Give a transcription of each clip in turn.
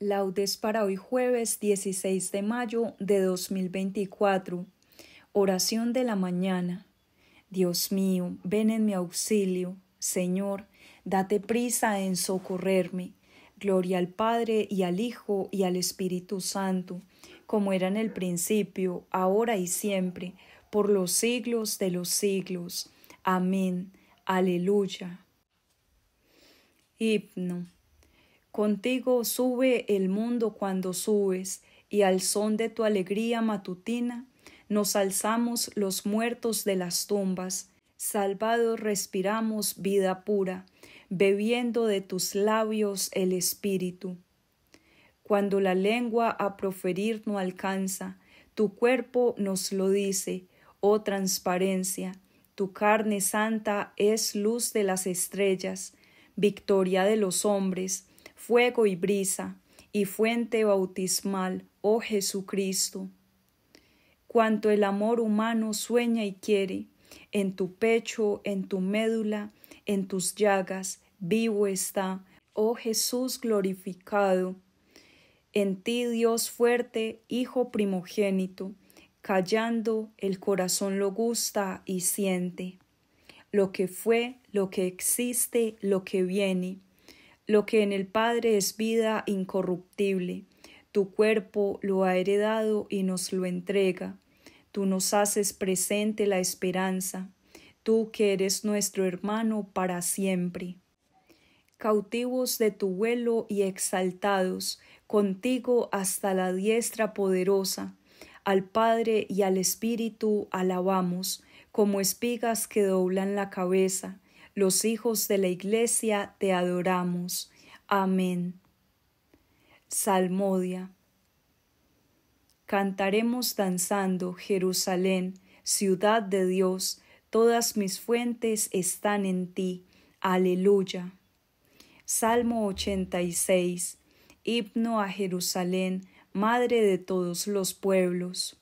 Laudes para hoy jueves 16 de mayo de 2024. Oración de la mañana. Dios mío, ven en mi auxilio. Señor, date prisa en socorrerme. Gloria al Padre y al Hijo y al Espíritu Santo, como era en el principio, ahora y siempre, por los siglos de los siglos. Amén. Aleluya. Hipno. Contigo sube el mundo cuando subes, y al son de tu alegría matutina nos alzamos los muertos de las tumbas, salvados respiramos vida pura, bebiendo de tus labios el espíritu. Cuando la lengua a proferir no alcanza, tu cuerpo nos lo dice, oh transparencia, tu carne santa es luz de las estrellas, victoria de los hombres, fuego y brisa, y fuente bautismal, oh Jesucristo. Cuanto el amor humano sueña y quiere, en tu pecho, en tu médula, en tus llagas, vivo está, oh Jesús glorificado. En ti, Dios fuerte, Hijo primogénito, callando el corazón lo gusta y siente. Lo que fue, lo que existe, lo que viene lo que en el Padre es vida incorruptible, tu cuerpo lo ha heredado y nos lo entrega. Tú nos haces presente la esperanza, tú que eres nuestro hermano para siempre. Cautivos de tu vuelo y exaltados, contigo hasta la diestra poderosa. Al Padre y al Espíritu alabamos, como espigas que doblan la cabeza los hijos de la Iglesia te adoramos. Amén. Salmodia. Cantaremos danzando, Jerusalén, ciudad de Dios, todas mis fuentes están en ti. Aleluya. Salmo 86. Himno a Jerusalén, Madre de todos los pueblos.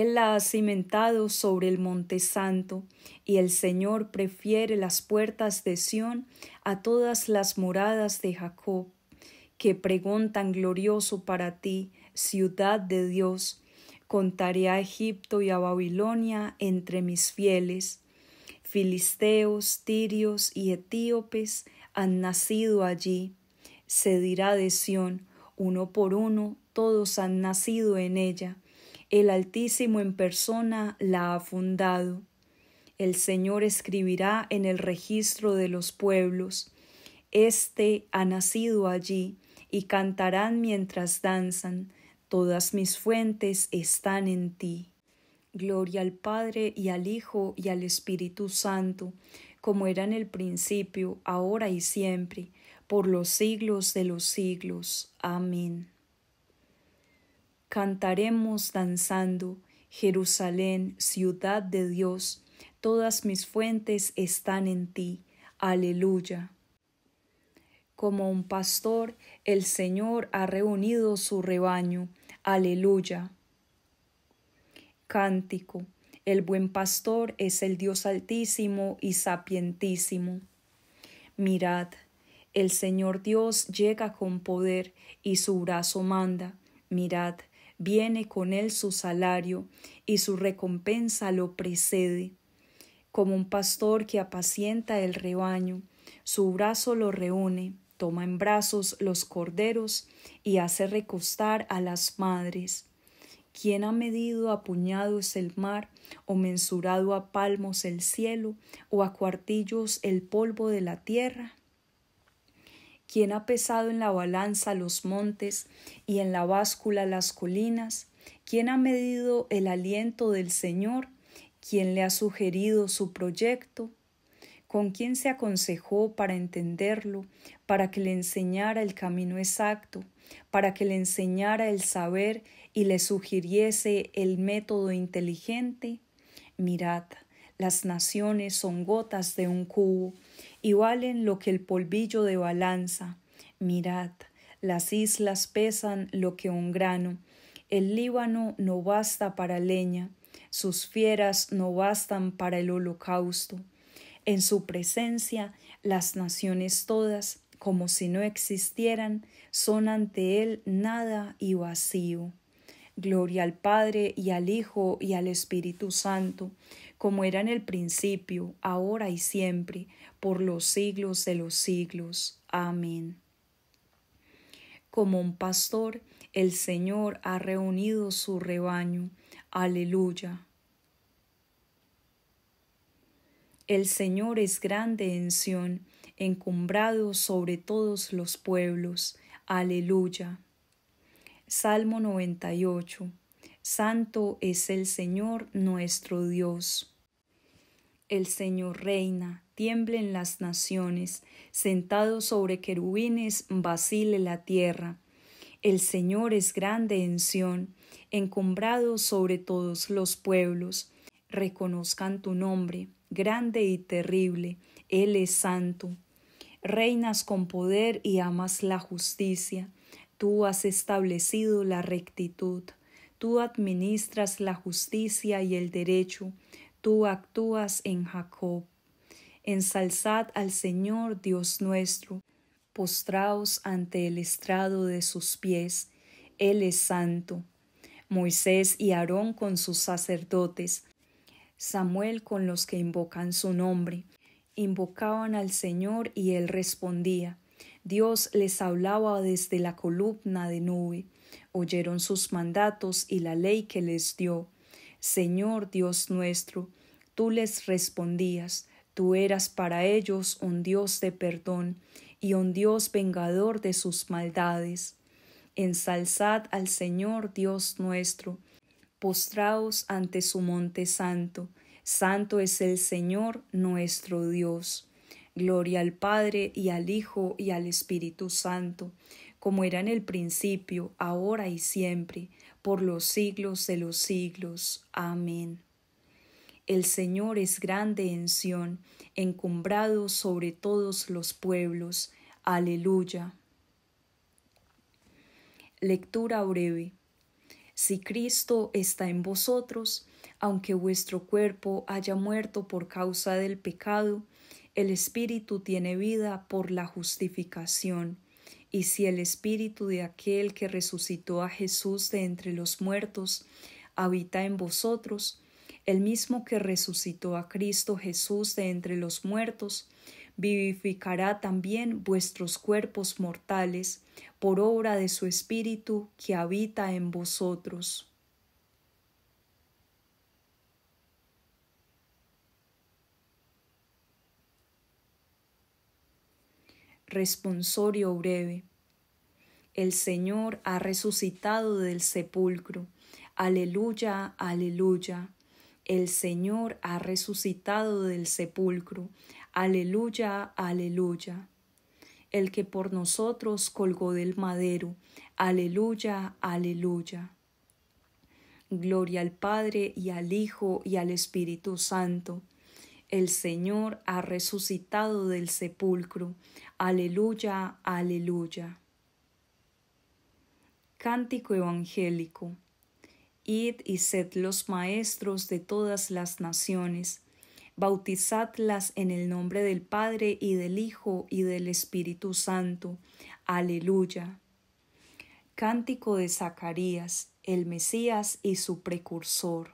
Él la ha cimentado sobre el monte santo, y el Señor prefiere las puertas de Sión a todas las moradas de Jacob, que pregón tan glorioso para ti, ciudad de Dios. Contaré a Egipto y a Babilonia entre mis fieles. Filisteos, tirios y etíopes han nacido allí. Se dirá de Sión, uno por uno, todos han nacido en ella el Altísimo en persona la ha fundado. El Señor escribirá en el registro de los pueblos. Este ha nacido allí, y cantarán mientras danzan. Todas mis fuentes están en ti. Gloria al Padre y al Hijo y al Espíritu Santo, como era en el principio, ahora y siempre, por los siglos de los siglos. Amén. Cantaremos danzando, Jerusalén, ciudad de Dios, todas mis fuentes están en ti. Aleluya. Como un pastor, el Señor ha reunido su rebaño. Aleluya. Cántico. El buen pastor es el Dios altísimo y sapientísimo. Mirad, el Señor Dios llega con poder y su brazo manda. Mirad, viene con él su salario y su recompensa lo precede. Como un pastor que apacienta el rebaño, su brazo lo reúne, toma en brazos los corderos y hace recostar a las madres. ¿Quién ha medido a puñados el mar, o mensurado a palmos el cielo, o a cuartillos el polvo de la tierra? quien ha pesado en la balanza los montes y en la báscula las colinas, quien ha medido el aliento del Señor, quien le ha sugerido su proyecto, con quién se aconsejó para entenderlo, para que le enseñara el camino exacto, para que le enseñara el saber y le sugiriese el método inteligente. Mirata. Las naciones son gotas de un cubo y valen lo que el polvillo de balanza. Mirad, las islas pesan lo que un grano. El Líbano no basta para leña, sus fieras no bastan para el holocausto. En su presencia, las naciones todas, como si no existieran, son ante él nada y vacío. Gloria al Padre y al Hijo y al Espíritu Santo, como era en el principio, ahora y siempre, por los siglos de los siglos. Amén. Como un pastor, el Señor ha reunido su rebaño. Aleluya. El Señor es grande en Sión, encumbrado sobre todos los pueblos. Aleluya. Salmo 98. Santo es el Señor nuestro Dios. El Señor reina, tiemblen las naciones, sentado sobre querubines, vacile la tierra. El Señor es grande en Sión, encumbrado sobre todos los pueblos. Reconozcan tu nombre, grande y terrible, Él es santo. Reinas con poder y amas la justicia. Tú has establecido la rectitud. Tú administras la justicia y el derecho tú actúas en Jacob. Ensalzad al Señor Dios nuestro, postraos ante el estrado de sus pies, Él es santo. Moisés y Aarón con sus sacerdotes, Samuel con los que invocan su nombre. Invocaban al Señor y Él respondía. Dios les hablaba desde la columna de nube. Oyeron sus mandatos y la ley que les dio. Señor Dios nuestro, tú les respondías, tú eras para ellos un Dios de perdón y un Dios vengador de sus maldades. Ensalzad al Señor Dios nuestro, postraos ante su monte santo, santo es el Señor nuestro Dios. Gloria al Padre y al Hijo y al Espíritu Santo, como era en el principio, ahora y siempre, por los siglos de los siglos. Amén. El Señor es grande en Sión, encumbrado sobre todos los pueblos. Aleluya. Lectura breve. Si Cristo está en vosotros, aunque vuestro cuerpo haya muerto por causa del pecado, el Espíritu tiene vida por la justificación y si el espíritu de aquel que resucitó a Jesús de entre los muertos habita en vosotros, el mismo que resucitó a Cristo Jesús de entre los muertos, vivificará también vuestros cuerpos mortales por obra de su Espíritu que habita en vosotros. Responsorio breve. El Señor ha resucitado del sepulcro. Aleluya, aleluya. El Señor ha resucitado del sepulcro. Aleluya, aleluya. El que por nosotros colgó del madero. Aleluya, aleluya. Gloria al Padre y al Hijo y al Espíritu Santo el Señor ha resucitado del sepulcro. Aleluya, aleluya. Cántico evangélico. Id y sed los maestros de todas las naciones, bautizadlas en el nombre del Padre y del Hijo y del Espíritu Santo. Aleluya. Cántico de Zacarías, el Mesías y su precursor.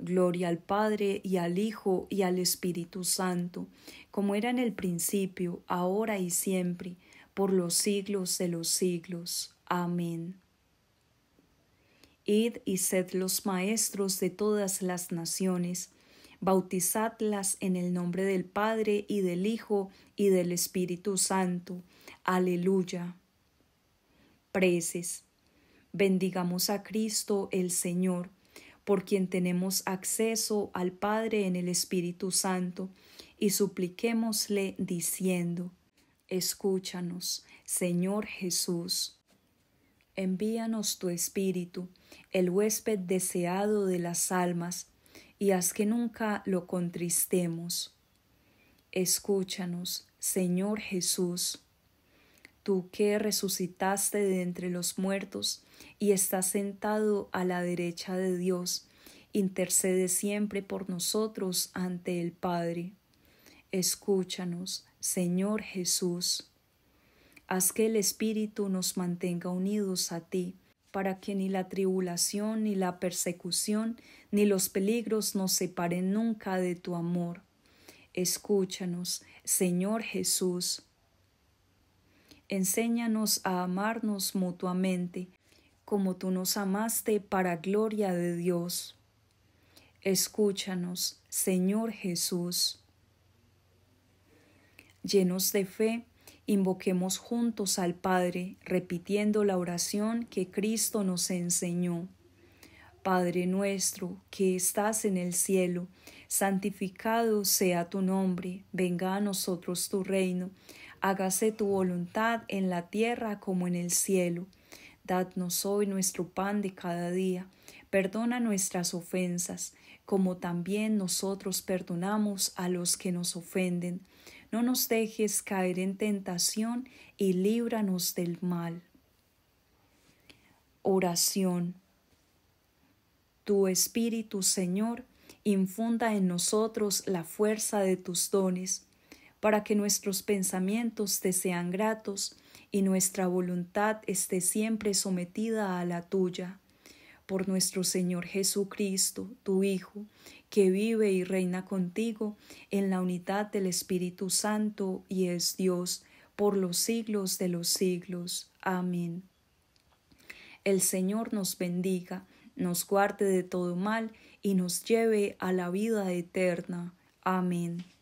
Gloria al Padre y al Hijo y al Espíritu Santo, como era en el principio, ahora y siempre, por los siglos de los siglos. Amén. Id y sed los maestros de todas las naciones, bautizadlas en el nombre del Padre y del Hijo y del Espíritu Santo. Aleluya. Preces. Bendigamos a Cristo el Señor por quien tenemos acceso al Padre en el Espíritu Santo, y supliquémosle diciendo, Escúchanos, Señor Jesús. Envíanos tu Espíritu, el huésped deseado de las almas, y haz que nunca lo contristemos. Escúchanos, Señor Jesús tú que resucitaste de entre los muertos y estás sentado a la derecha de Dios, intercede siempre por nosotros ante el Padre. Escúchanos, Señor Jesús. Haz que el Espíritu nos mantenga unidos a ti, para que ni la tribulación, ni la persecución, ni los peligros nos separen nunca de tu amor. Escúchanos, Señor Jesús. Enséñanos a amarnos mutuamente, como tú nos amaste para gloria de Dios. Escúchanos, Señor Jesús. Llenos de fe, invoquemos juntos al Padre, repitiendo la oración que Cristo nos enseñó. Padre nuestro, que estás en el cielo, santificado sea tu nombre, venga a nosotros tu reino hágase tu voluntad en la tierra como en el cielo. Dadnos hoy nuestro pan de cada día. Perdona nuestras ofensas, como también nosotros perdonamos a los que nos ofenden. No nos dejes caer en tentación y líbranos del mal. Oración. Tu Espíritu, Señor, infunda en nosotros la fuerza de tus dones para que nuestros pensamientos te sean gratos y nuestra voluntad esté siempre sometida a la tuya. Por nuestro Señor Jesucristo, tu Hijo, que vive y reina contigo en la unidad del Espíritu Santo y es Dios por los siglos de los siglos. Amén. El Señor nos bendiga, nos guarde de todo mal y nos lleve a la vida eterna. Amén.